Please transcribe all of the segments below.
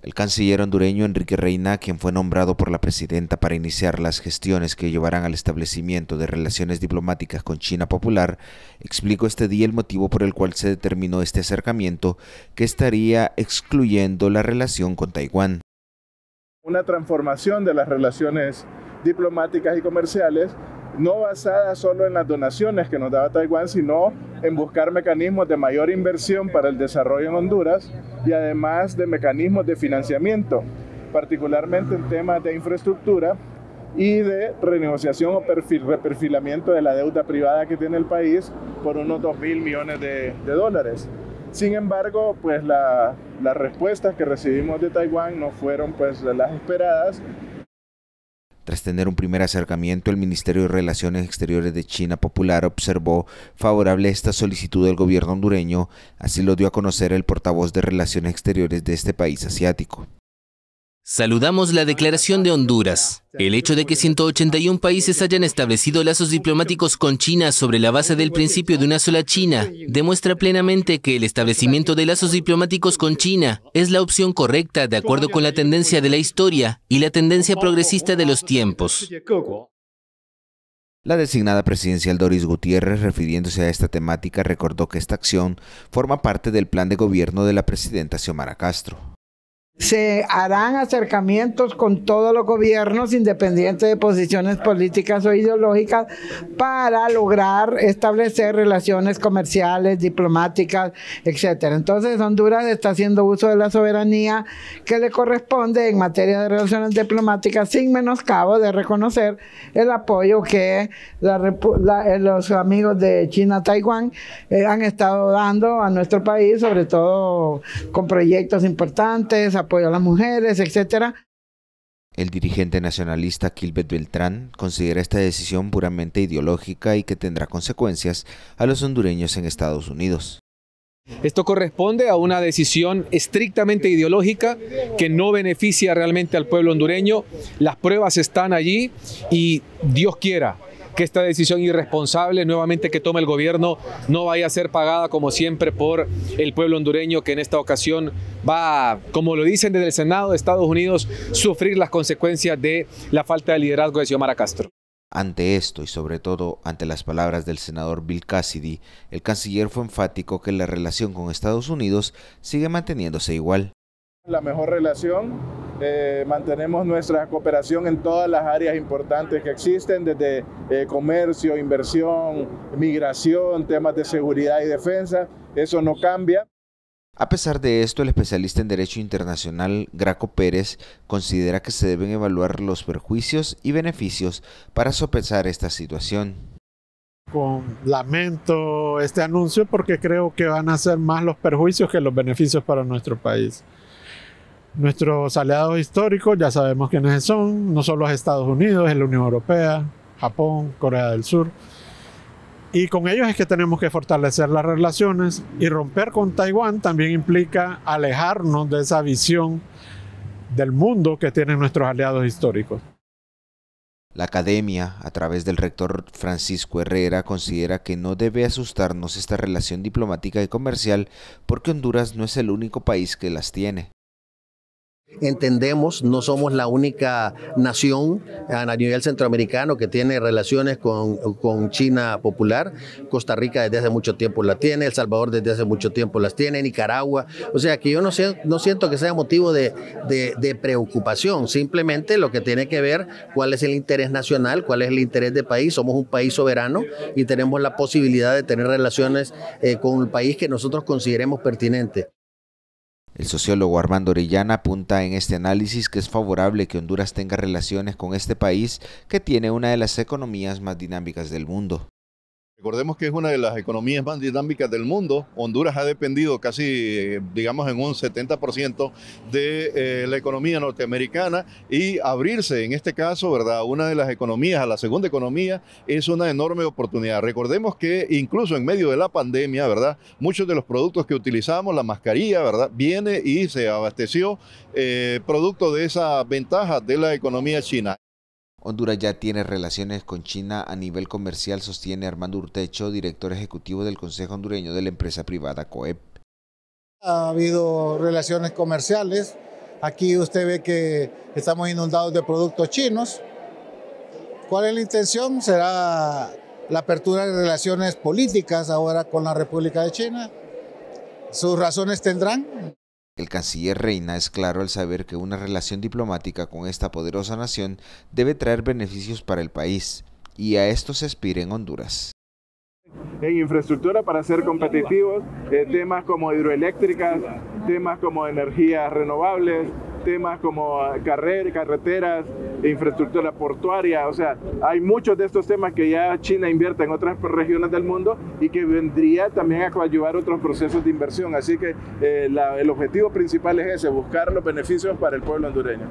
El canciller hondureño Enrique Reina, quien fue nombrado por la presidenta para iniciar las gestiones que llevarán al establecimiento de relaciones diplomáticas con China Popular, explicó este día el motivo por el cual se determinó este acercamiento que estaría excluyendo la relación con Taiwán. Una transformación de las relaciones diplomáticas y comerciales no basada solo en las donaciones que nos daba Taiwán, sino en buscar mecanismos de mayor inversión para el desarrollo en Honduras y además de mecanismos de financiamiento, particularmente en temas de infraestructura y de renegociación o perfil, reperfilamiento de la deuda privada que tiene el país por unos 2 mil millones de, dólares. Sin embargo, pues las respuestas que recibimos de Taiwán no fueron pues las esperadas tras tener un primer acercamiento, el Ministerio de Relaciones Exteriores de China Popular observó favorable esta solicitud del gobierno hondureño, así lo dio a conocer el portavoz de Relaciones Exteriores de este país asiático. Saludamos la declaración de Honduras. El hecho de que 181 países hayan establecido lazos diplomáticos con China sobre la base del principio de una sola China demuestra plenamente que el establecimiento de lazos diplomáticos con China es la opción correcta de acuerdo con la tendencia de la historia y la tendencia progresista de los tiempos. La designada presidencial Doris Gutiérrez, refiriéndose a esta temática, recordó que esta acción forma parte del plan de gobierno de la presidenta Xiomara Castro se harán acercamientos con todos los gobiernos, independientes de posiciones políticas o ideológicas, para lograr establecer relaciones comerciales, diplomáticas, etc. Entonces, Honduras está haciendo uso de la soberanía que le corresponde en materia de relaciones diplomáticas, sin menoscabo de reconocer el apoyo que eh, los amigos de China-Taiwán eh, han estado dando a nuestro país, sobre todo con proyectos importantes, a las mujeres, El dirigente nacionalista Kilbet Beltrán considera esta decisión puramente ideológica y que tendrá consecuencias a los hondureños en Estados Unidos. Esto corresponde a una decisión estrictamente ideológica que no beneficia realmente al pueblo hondureño. Las pruebas están allí y Dios quiera que esta decisión irresponsable nuevamente que toma el gobierno no vaya a ser pagada como siempre por el pueblo hondureño que en esta ocasión va, como lo dicen desde el Senado de Estados Unidos, sufrir las consecuencias de la falta de liderazgo de Xiomara Castro. Ante esto y sobre todo ante las palabras del senador Bill Cassidy, el canciller fue enfático que la relación con Estados Unidos sigue manteniéndose igual. La mejor relación eh, mantenemos nuestra cooperación en todas las áreas importantes que existen, desde eh, comercio, inversión, migración, temas de seguridad y defensa. Eso no cambia. A pesar de esto, el especialista en Derecho Internacional, Graco Pérez, considera que se deben evaluar los perjuicios y beneficios para sopesar esta situación. Con lamento este anuncio porque creo que van a ser más los perjuicios que los beneficios para nuestro país. Nuestros aliados históricos ya sabemos quiénes son, no solo los Estados Unidos, es la Unión Europea, Japón, Corea del Sur. Y con ellos es que tenemos que fortalecer las relaciones y romper con Taiwán también implica alejarnos de esa visión del mundo que tienen nuestros aliados históricos. La academia, a través del rector Francisco Herrera, considera que no debe asustarnos esta relación diplomática y comercial porque Honduras no es el único país que las tiene. Entendemos, no somos la única nación a nivel centroamericano que tiene relaciones con, China popular. Costa Rica desde hace mucho tiempo la tiene, El Salvador desde hace mucho tiempo las tiene, Nicaragua. O sea que yo no, siento que sea motivo de, preocupación, simplemente lo que tiene que ver cuál es el interés nacional, cuál es el interés del país. Somos un país soberano y tenemos la posibilidad de tener relaciones eh, con el país que nosotros consideremos pertinente. El sociólogo Armando Orellana apunta en este análisis que es favorable que Honduras tenga relaciones con este país que tiene una de las economías más dinámicas del mundo. Recordemos que es una de las economías más dinámicas del mundo. Honduras ha dependido casi, eh, digamos, en un 70% de eh, la economía norteamericana y abrirse, en este caso, ¿verdad?, una de las economías, a la segunda economía, es una enorme oportunidad. Recordemos que incluso en medio de la pandemia, ¿verdad?, muchos de los productos que utilizamos, la mascarilla, ¿verdad?, viene y se abasteció eh, producto de esa ventaja de la economía china. Honduras ya tiene relaciones con China a nivel comercial, sostiene Armando Urtecho, director ejecutivo del Consejo Hondureño de la empresa privada COEP. Ha habido relaciones comerciales. Aquí usted ve que estamos inundados de productos chinos. ¿Cuál es la intención? Será la apertura de relaciones políticas ahora con la República de China. Sus razones tendrán. El canciller Reina es claro al saber que una relación diplomática con esta poderosa nación debe traer beneficios para el país, y a esto se aspira en Honduras en infraestructura para ser competitivos, eh, temas como hidroeléctricas, temas como energías renovables, temas como ah, carrer, carreteras, infraestructura portuaria, o sea, hay muchos de estos temas que ya China invierte en otras regiones del mundo y que vendría también a coadyuvar otros procesos de inversión. Así que eh, el objetivo principal es ese, buscar los beneficios para el pueblo hondureño.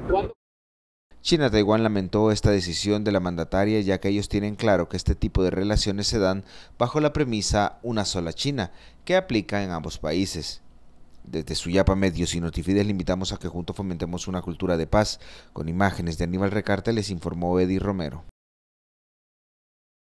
China-Taiwán lamentó esta decisión de la mandataria ya que ellos tienen claro que este tipo de relaciones se dan bajo la premisa una sola China, que aplica en ambos países. Desde Suyapa Medios y Notifides invitamos a que juntos fomentemos una cultura de paz. Con imágenes de Aníbal Recarte les informó Eddie Romero.